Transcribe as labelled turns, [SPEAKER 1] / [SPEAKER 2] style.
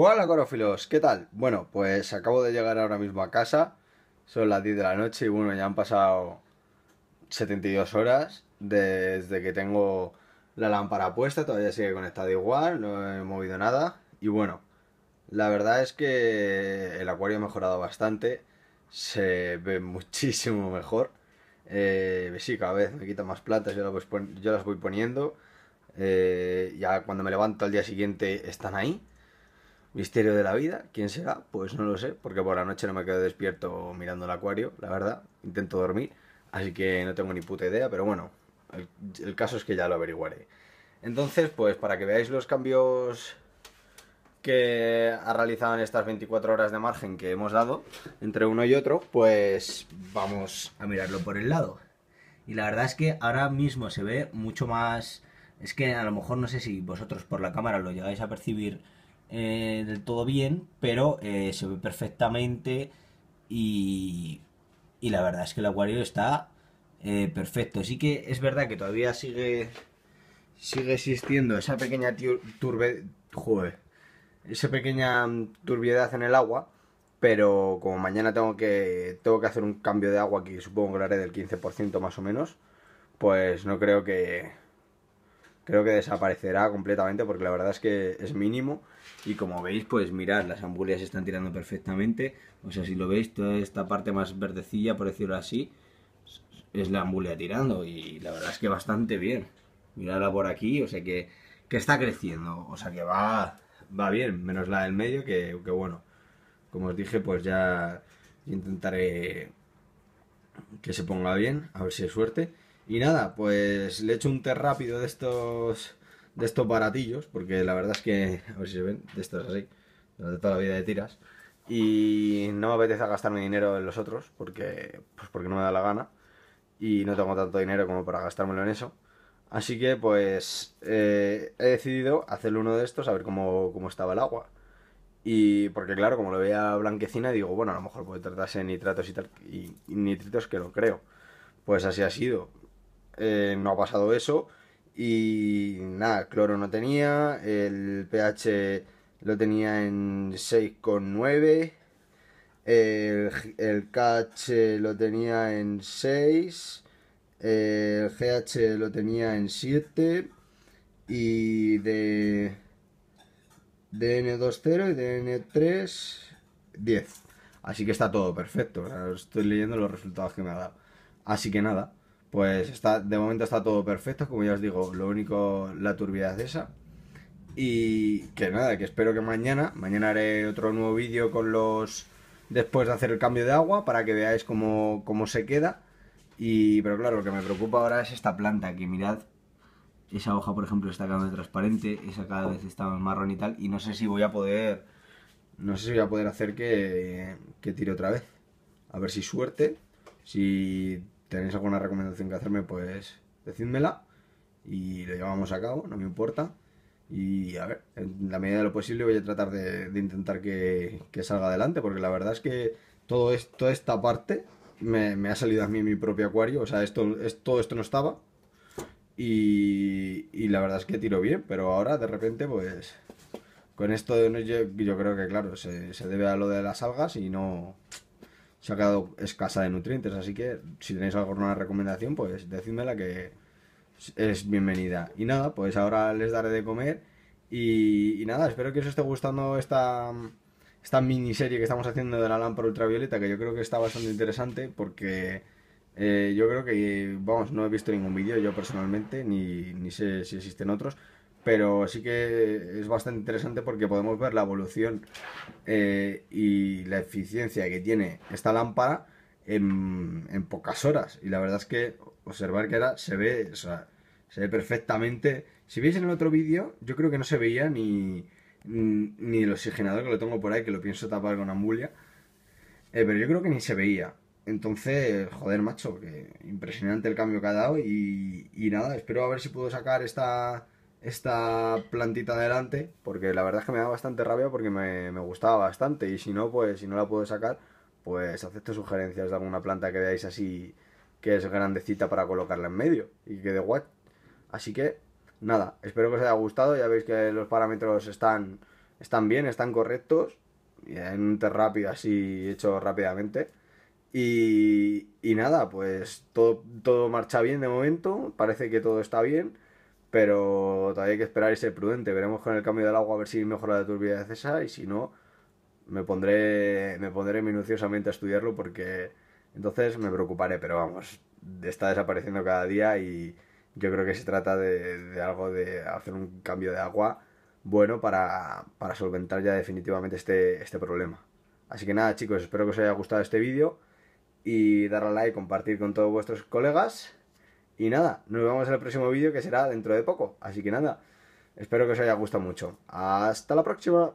[SPEAKER 1] Hola corófilos, ¿qué tal? Bueno, pues acabo de llegar ahora mismo a casa, son las 10 de la noche y bueno, ya han pasado 72 horas desde que tengo la lámpara puesta, todavía sigue conectada igual, no he movido nada y bueno, la verdad es que el acuario ha mejorado bastante, se ve muchísimo mejor, eh, sí, cada vez me quitan más plantas, yo las voy, poniendo, eh, ya cuando me levanto al día siguiente están ahí Misterio de la vida, ¿quién será? Pues no lo sé, porque por la noche no me quedo despierto mirando el acuario, la verdad, intento dormir, así que no tengo ni puta idea, pero bueno, el, caso es que ya lo averiguaré. Entonces, pues para que veáis los cambios que ha realizado en estas 24 horas de margen que hemos dado entre uno y otro, pues vamos a mirarlo por el lado. Y la verdad es que ahora mismo se ve mucho más... Es que a lo mejor no sé si vosotros por la cámara lo llegáis a percibir eh, del todo bien, pero eh, se ve perfectamente y, y la verdad es que el acuario está eh, perfecto. Sí que es verdad que todavía sigue, sigue existiendo esa pequeña turbidez joder, esa pequeña mm, turbiedad en el agua, pero como mañana tengo que, tengo que hacer un cambio de agua que supongo que lo haré del 15% más o menos, pues no creo que creo que desaparecerá completamente porque la verdad es que es mínimo. Y como veis, pues mirad, las ambulias están tirando perfectamente. O sea, si lo veis, toda esta parte más verdecilla, por decirlo así, es la ambulia tirando. Y la verdad es que bastante bien. Miradla por aquí, o sea que, está creciendo. O sea que va, va bien, menos la del medio, que, que bueno, como os dije, pues ya intentaré que se ponga bien, a ver si hay suerte. Y nada, pues le he hecho un té rápido de estos de estos baratillos, porque la verdad es que, a ver si se ven, de estos así, de toda la vida de tiras. Y no me apetece gastar mi dinero en los otros, porque, pues porque no me da la gana. Y no tengo tanto dinero como para gastármelo en eso. Así que pues eh, he decidido hacer uno de estos, a ver cómo, estaba el agua. Y porque claro, como lo veía blanquecina, digo, bueno, a lo mejor puede tratarse de nitratos y, y nitritos que lo creo. Pues así ha sido. Eh, no ha pasado eso. Y nada, cloro no tenía, el pH lo tenía en 6,9, el, el KH lo tenía en 6, el GH lo tenía en 7 y de DN20 y n 3 10. Así que está todo perfecto, estoy leyendo los resultados que me ha dado. Así que nada, pues está, de momento está todo perfecto, como ya os digo, lo único, la turbidez esa. Y que nada, que espero que mañana, mañana haré otro nuevo vídeo con los... después de hacer el cambio de agua para que veáis cómo, se queda. Y, pero claro, lo que me preocupa ahora es esta planta, que mirad, esa hoja por ejemplo está cada vez transparente, esa cada vez está más marrón y tal, y no sé si voy a poder, no sé si voy a poder hacer que, que tire otra vez. A ver si suerte, si tenéis alguna recomendación que hacerme, pues decídmela y lo llevamos a cabo, no me importa. Y a ver, en la medida de lo posible voy a tratar de, intentar que, salga adelante, porque la verdad es que todo esto, toda esta parte me, ha salido a mí en mi propio acuario, o sea, esto, todo esto no estaba. Y, la verdad es que tiro bien, pero ahora de repente, pues con esto de, yo, yo creo que, claro, se, se debe a lo de las algas y no, se ha quedado escasa de nutrientes. Así que si tenéis alguna recomendación, pues decídmela que es bienvenida. Y nada, pues ahora les daré de comer. Y, nada, espero que os esté gustando esta, esta miniserie que estamos haciendo de la lámpara ultravioleta, que yo creo que está bastante interesante porque eh, yo creo que, vamos, no he visto ningún vídeo yo personalmente, ni, ni sé si existen otros pero sí que es bastante interesante porque podemos ver la evolución eh, y la eficiencia que tiene esta lámpara en, pocas horas. Y la verdad es que observar que ahora se ve, se ve perfectamente. Si veis en el otro vídeo, yo creo que no se veía ni, ni, el oxigenador que lo tengo por ahí, que lo pienso tapar con ambulia. Eh, pero yo creo que ni se veía. Entonces, joder, macho, que impresionante el cambio que ha dado. y nada, espero a ver si puedo sacar esta esta plantita adelante, porque la verdad es que me da bastante rabia porque me, gustaba bastante y si no, pues si no la puedo sacar, pues acepto sugerencias de alguna planta que veáis así que es grandecita para colocarla en medio y que de guay Así que nada, espero que os haya gustado, ya veis que los parámetros están, están bien, están correctos, en un test rápido así hecho rápidamente. Y, y nada, pues todo, todo marcha bien de momento, parece que todo está bien pero todavía hay que esperar y ser prudente. Veremos con el cambio del agua a ver si mejora la turbidez esa y si no, me pondré, me pondré minuciosamente a estudiarlo porque entonces me preocuparé, pero vamos, está desapareciendo cada día y yo creo que se trata de, de algo de hacer un cambio de agua bueno para, para solventar ya definitivamente este, este problema. Así que nada chicos, espero que os haya gustado este vídeo y darle a like, compartir con todos vuestros colegas y nada, nos vemos en el próximo vídeo que será dentro de poco. Así que nada, espero que os haya gustado mucho. Hasta la próxima.